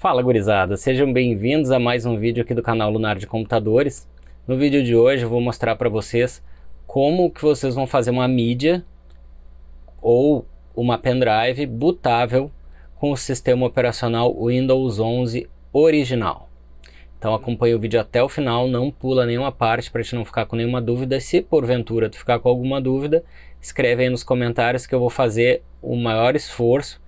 Fala gurizada, sejam bem-vindos a mais um vídeo aqui do canal Lunar de Computadores. No vídeo de hoje eu vou mostrar para vocês como que vocês vão fazer uma mídia ou uma pendrive bootável com o sistema operacional Windows 11 original. Então acompanha o vídeo até o final, não pula nenhuma parte para te não ficar com nenhuma dúvida. Se porventura tu ficar com alguma dúvida, escreve aí nos comentários que eu vou fazer o maior esforço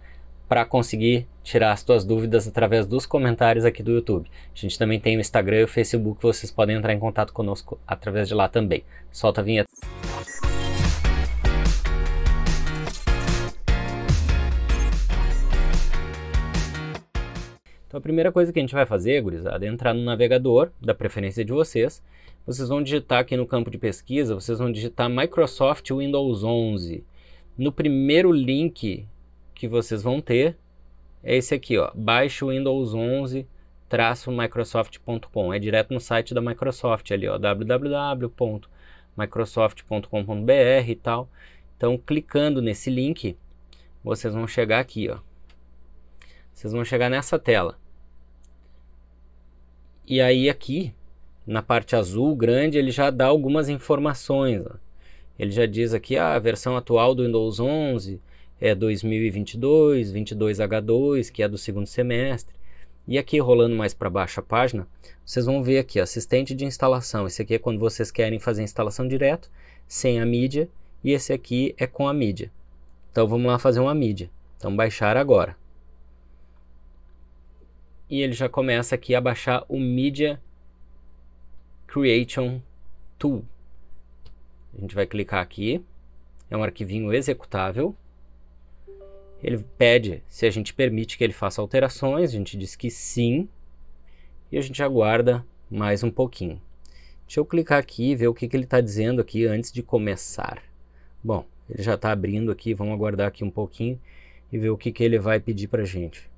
para conseguir tirar as tuas dúvidas através dos comentários aqui do YouTube. A gente também tem o Instagram e o Facebook, vocês podem entrar em contato conosco através de lá também. Solta a vinheta. Então a primeira coisa que a gente vai fazer, gurizada, é entrar no navegador, da preferência de vocês. Vocês vão digitar aqui no campo de pesquisa, vocês vão digitar Microsoft Windows 11. No primeiro link que vocês vão ter, é esse aqui, ó, baixe o Windows 11 microsoft.com é direto no site da Microsoft ali ó www.microsoft.com.br e tal então clicando nesse link vocês vão chegar aqui ó vocês vão chegar nessa tela e aí aqui na parte azul grande ele já dá algumas informações ó. ele já diz aqui ah, a versão atual do Windows 11 é 2022, 22H2, que é do segundo semestre. E aqui rolando mais para baixo a página, vocês vão ver aqui, assistente de instalação. Esse aqui é quando vocês querem fazer a instalação direto, sem a mídia, e esse aqui é com a mídia. Então vamos lá fazer uma mídia. Então baixar agora. E ele já começa aqui a baixar o Media Creation Tool. A gente vai clicar aqui. É um arquivinho executável. Ele pede se a gente permite que ele faça alterações, a gente diz que sim, e a gente aguarda mais um pouquinho. Deixa eu clicar aqui e ver o que, que ele está dizendo aqui antes de começar. Bom, ele já está abrindo aqui, vamos aguardar aqui um pouquinho e ver o que, que ele vai pedir para a gente.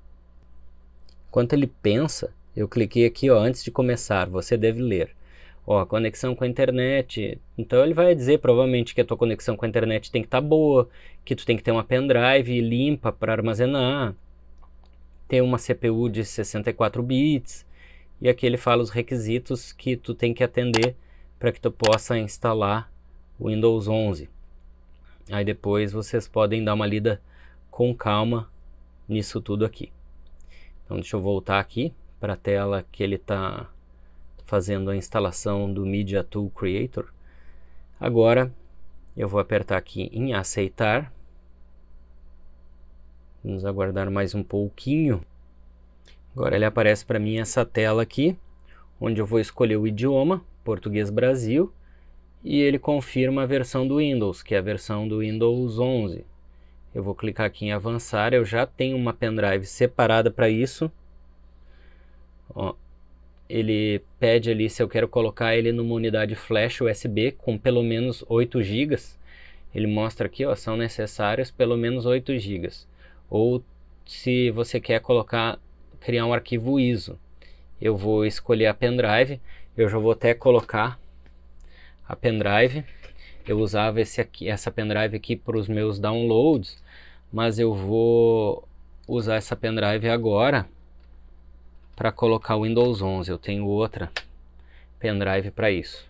Enquanto ele pensa, eu cliquei aqui ó, antes de começar, você deve ler ó, conexão com a internet. Então ele vai dizer provavelmente que a tua conexão com a internet tem que estar tá boa, que tu tem que ter uma pendrive limpa para armazenar, ter uma CPU de 64 bits. E aqui ele fala os requisitos que tu tem que atender para que tu possa instalar o Windows 11. Aí depois vocês podem dar uma lida com calma nisso tudo aqui. Então deixa eu voltar aqui para a tela que ele está fazendo a instalação do Media Tool Creator. Agora eu vou apertar aqui em aceitar. Vamos aguardar mais um pouquinho. Agora ele aparece para mim essa tela aqui, onde eu vou escolher o idioma, português Brasil, e ele confirma a versão do Windows, que é a versão do Windows 11. Eu vou clicar aqui em avançar, eu já tenho uma pendrive separada para isso. Ó, ele pede ali se eu quero colocar ele numa unidade flash USB com pelo menos 8 GB. Ele mostra aqui, ó, são necessários pelo menos 8 GB. Ou se você quer colocar, criar um arquivo ISO. Eu vou escolher a pendrive, eu já vou até colocar a pendrive. Eu usava esse aqui, essa pendrive aqui para os meus downloads, mas eu vou usar essa pendrive agora para colocar o Windows 11. Eu tenho outra pendrive para isso.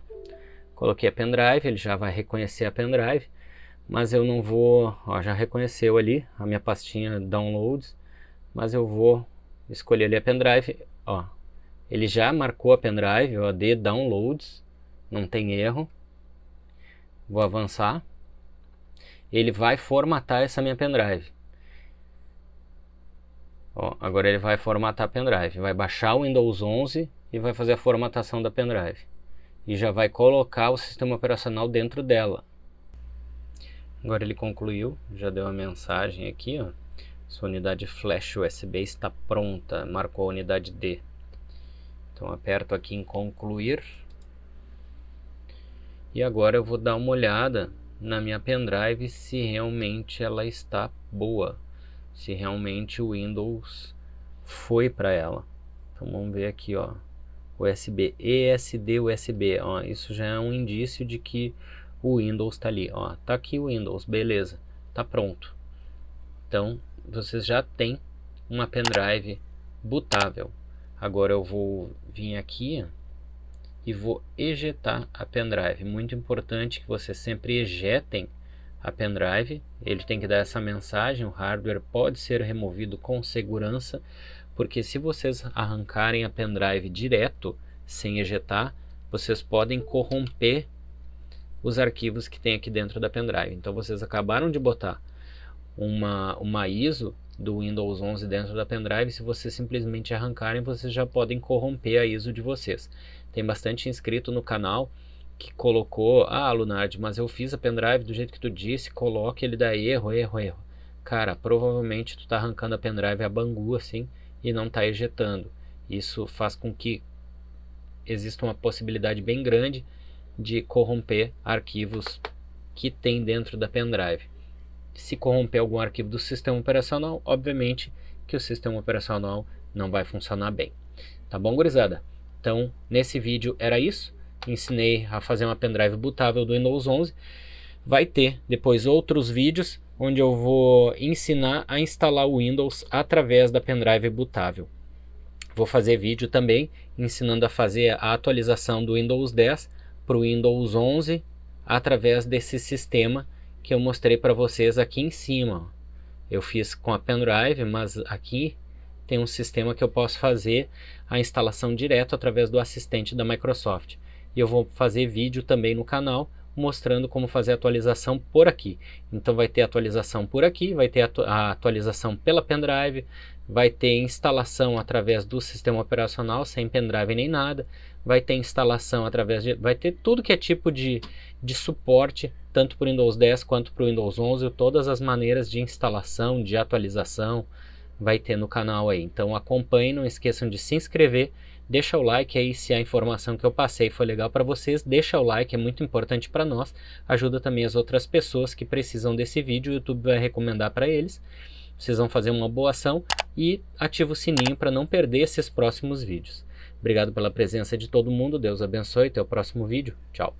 Coloquei a pendrive, ele já vai reconhecer a pendrive, mas eu não vou, ó, já reconheceu ali a minha pastinha downloads, mas eu vou escolher ali a pendrive, ó. Ele já marcou a pendrive, o de downloads, não tem erro. Vou avançar. Ele vai formatar essa minha pendrive. Ó, agora ele vai formatar a pendrive, vai baixar o Windows 11 e vai fazer a formatação da pendrive. E já vai colocar o sistema operacional dentro dela. Agora ele concluiu, já deu a mensagem aqui, ó. Sua unidade flash USB está pronta, marcou a unidade D. Então aperto aqui em concluir. E agora eu vou dar uma olhada na minha pendrive se realmente ela está boa se realmente o Windows foi para ela. Então vamos ver aqui, ó, USB, ESD USB, ó, isso já é um indício de que o Windows está ali, ó, tá aqui o Windows, beleza, tá pronto. Então vocês já têm uma pendrive bootável. Agora eu vou vir aqui e vou ejetar a pendrive. Muito importante que vocês sempre ejetem a pendrive, ele tem que dar essa mensagem, o hardware pode ser removido com segurança, porque se vocês arrancarem a pendrive direto, sem ejetar, vocês podem corromper os arquivos que tem aqui dentro da pendrive. Então vocês acabaram de botar uma, uma ISO do Windows 11 dentro da pendrive, se vocês simplesmente arrancarem, vocês já podem corromper a ISO de vocês. Tem bastante inscrito no canal que colocou, ah, Lunardi, mas eu fiz a pendrive do jeito que tu disse, coloca ele dá erro, erro, erro. Cara, provavelmente tu tá arrancando a pendrive a bangu assim e não tá ejetando. Isso faz com que exista uma possibilidade bem grande de corromper arquivos que tem dentro da pendrive. Se corromper algum arquivo do sistema operacional, obviamente que o sistema operacional não vai funcionar bem. Tá bom, gurizada? Então, nesse vídeo era isso ensinei a fazer uma pendrive bootável do Windows 11. Vai ter depois outros vídeos onde eu vou ensinar a instalar o Windows através da pendrive bootável. Vou fazer vídeo também ensinando a fazer a atualização do Windows 10 para o Windows 11 através desse sistema que eu mostrei para vocês aqui em cima. Eu fiz com a pendrive, mas aqui tem um sistema que eu posso fazer a instalação direto através do assistente da Microsoft e eu vou fazer vídeo também no canal mostrando como fazer atualização por aqui. Então vai ter atualização por aqui, vai ter atu a atualização pela pendrive, vai ter instalação através do sistema operacional, sem pendrive nem nada, vai ter instalação através de... vai ter tudo que é tipo de, de suporte, tanto para o Windows 10 quanto para o Windows 11, todas as maneiras de instalação, de atualização, vai ter no canal aí. Então acompanhe, não esqueçam de se inscrever, Deixa o like aí se a informação que eu passei foi legal para vocês. Deixa o like, é muito importante para nós. Ajuda também as outras pessoas que precisam desse vídeo. O YouTube vai recomendar para eles. Vocês vão fazer uma boa ação e ativa o sininho para não perder esses próximos vídeos. Obrigado pela presença de todo mundo. Deus abençoe. Até o próximo vídeo. Tchau.